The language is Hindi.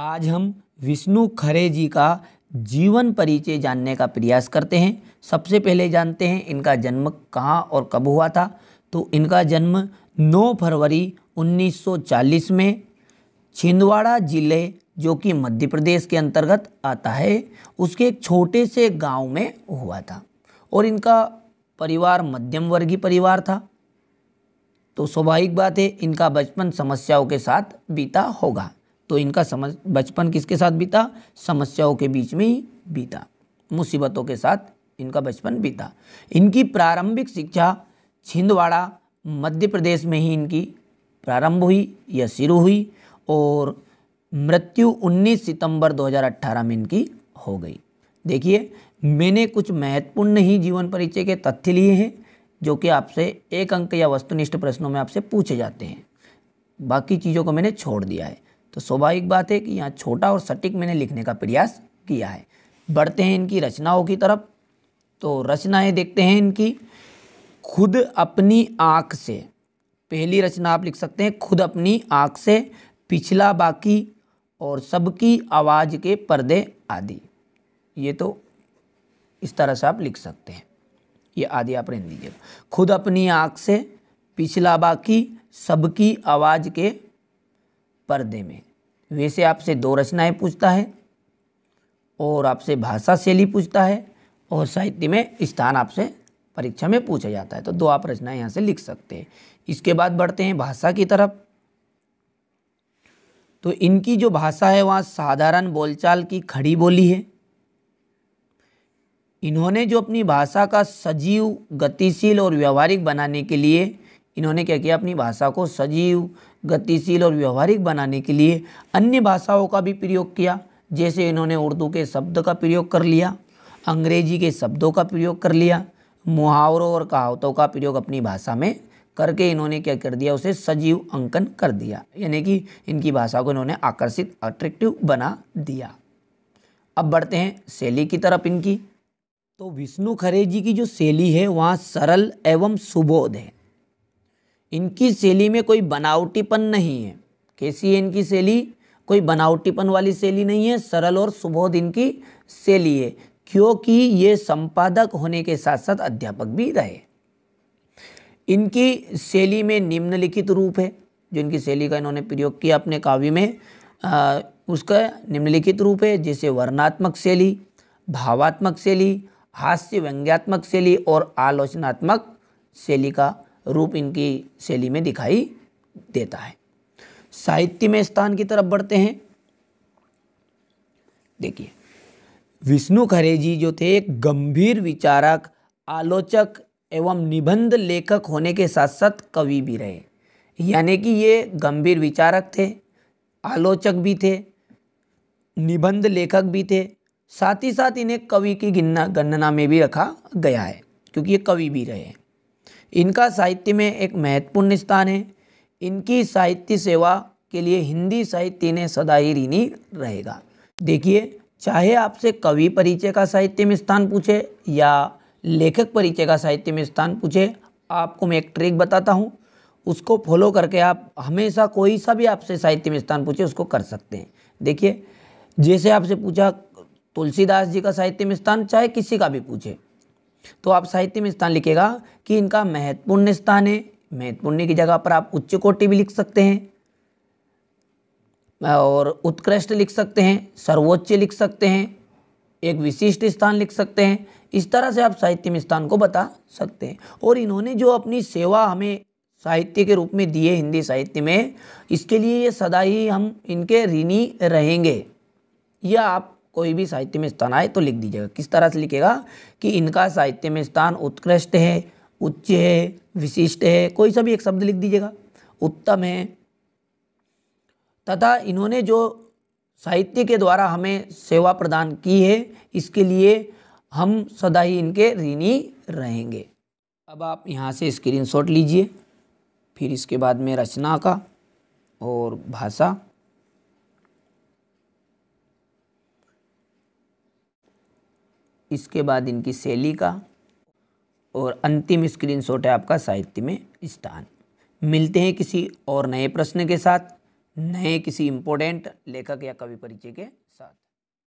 आज हम विष्णु खरे जी का जीवन परिचय जानने का प्रयास करते हैं सबसे पहले जानते हैं इनका जन्म कहाँ और कब हुआ था तो इनका जन्म 9 फरवरी 1940 में छिंदवाड़ा जिले जो कि मध्य प्रदेश के अंतर्गत आता है उसके एक छोटे से गांव में हुआ था और इनका परिवार मध्यम वर्गीय परिवार था तो स्वाभाविक बात है इनका बचपन समस्याओं के साथ बीता होगा तो इनका समझ बचपन किसके साथ बीता समस्याओं के बीच में ही बीता मुसीबतों के साथ इनका बचपन बीता इनकी प्रारंभिक शिक्षा छिंदवाड़ा मध्य प्रदेश में ही इनकी प्रारंभ हुई या शुरू हुई और मृत्यु 19 सितंबर 2018 में इनकी हो गई देखिए मैंने कुछ महत्वपूर्ण ही जीवन परिचय के तथ्य लिए हैं जो कि आपसे एक अंक या वस्तुनिष्ठ प्रश्नों में आपसे पूछे जाते हैं बाकी चीज़ों को मैंने छोड़ दिया है तो स्वाभाविक बात है कि यहाँ छोटा और सटीक मैंने लिखने का प्रयास किया है बढ़ते हैं इनकी रचनाओं की तरफ तो रचनाएं देखते हैं इनकी खुद अपनी आँख से पहली रचना आप लिख सकते हैं खुद अपनी आँख से पिछला बाकी और सबकी आवाज़ के पर्दे आदि ये तो इस तरह से आप लिख सकते हैं ये आदि आप रह दीजिएगा खुद अपनी आँख से पिछला बाकी सबकी आवाज़ के पर्दे में वैसे आपसे दो रचनाएं पूछता है और आपसे भाषा शैली पूछता है और साहित्य में स्थान आपसे परीक्षा में पूछा जाता है तो दो आप रचनाएं यहाँ से लिख सकते हैं इसके बाद बढ़ते हैं भाषा की तरफ तो इनकी जो भाषा है वहाँ साधारण बोलचाल की खड़ी बोली है इन्होंने जो अपनी भाषा का सजीव गतिशील और व्यवहारिक बनाने के लिए इन्होंने क्या किया अपनी भाषा को सजीव गतिशील और व्यवहारिक बनाने के लिए अन्य भाषाओं का भी प्रयोग किया जैसे इन्होंने उर्दू के शब्द का प्रयोग कर लिया अंग्रेजी के शब्दों का प्रयोग कर लिया मुहावरों और कहावतों का प्रयोग अपनी भाषा में करके इन्होंने क्या कर दिया उसे सजीव अंकन कर दिया यानी कि इनकी भाषा को इन्होंने आकर्षित अट्रैक्टिव बना दिया अब बढ़ते हैं शैली की तरफ इनकी तो विष्णु खरे जी की जो शैली है वहाँ सरल एवं सुबोध है इनकी शैली में कोई बनावटीपन नहीं है कैसी है इनकी शैली कोई बनावटीपन वाली शैली नहीं है सरल और सुबोध इनकी शैली है क्योंकि ये संपादक होने के साथ साथ अध्यापक भी रहे इनकी शैली में निम्नलिखित रूप है जो इनकी शैली का इन्होंने प्रयोग किया अपने काव्य में आ, उसका निम्नलिखित रूप है जैसे वर्णात्मक शैली भावात्मक शैली हास्य व्यंग्यात्मक शैली और आलोचनात्मक शैली का रूप इनकी शैली में दिखाई देता है साहित्य में स्थान की तरफ बढ़ते हैं देखिए विष्णु खरे जी जो थे एक गंभीर विचारक आलोचक एवं निबंध लेखक होने के साथ साथ कवि भी रहे यानी कि ये गंभीर विचारक थे आलोचक भी थे निबंध लेखक भी थे साथ ही साथ इन्हें कवि की गिनना गणना में भी रखा गया है क्योंकि ये कवि भी रहे इनका साहित्य में एक महत्वपूर्ण स्थान है इनकी साहित्य सेवा के लिए हिंदी साहित्य ने सदा ही ऋणी रहेगा देखिए चाहे आपसे कवि परिचय का साहित्य में स्थान पूछे या लेखक परिचय का साहित्य में स्थान पूछे आपको मैं एक ट्रिक बताता हूँ उसको फॉलो करके आप हमेशा कोई सा भी आपसे साहित्य में स्थान पूछे उसको कर सकते हैं देखिए जैसे आपसे पूछा तुलसीदास जी का साहित्य में स्थान चाहे किसी का भी पूछे तो आप साहित्य में स्थान लिखेगा कि इनका महत्वपूर्ण स्थान है महत्वपूर्ण की जगह पर आप उच्च कोटि भी लिख सकते हैं और उत्कृष्ट लिख सकते हैं सर्वोच्च लिख सकते हैं एक विशिष्ट स्थान लिख सकते हैं इस तरह से आप साहित्य में स्थान को बता सकते हैं और इन्होंने जो अपनी सेवा हमें साहित्य के रूप में दिए हिंदी साहित्य में इसके लिए ये सदा ही हम इनके ऋणी रहेंगे यह आप कोई भी साहित्य में स्थान आए तो लिख दीजिएगा किस तरह से लिखेगा कि इनका साहित्य में स्थान उत्कृष्ट है उच्च है विशिष्ट है कोई सा भी एक शब्द लिख दीजिएगा उत्तम है तथा इन्होंने जो साहित्य के द्वारा हमें सेवा प्रदान की है इसके लिए हम सदा ही इनके ऋणी रहेंगे अब आप यहाँ से स्क्रीनशॉट लीजिए फिर इसके बाद में रचना का और भाषा इसके बाद इनकी शैली का और अंतिम स्क्रीनशॉट है आपका साहित्य में स्थान मिलते हैं किसी और नए प्रश्न के साथ नए किसी इम्पोर्टेंट लेखक या कवि परिचय के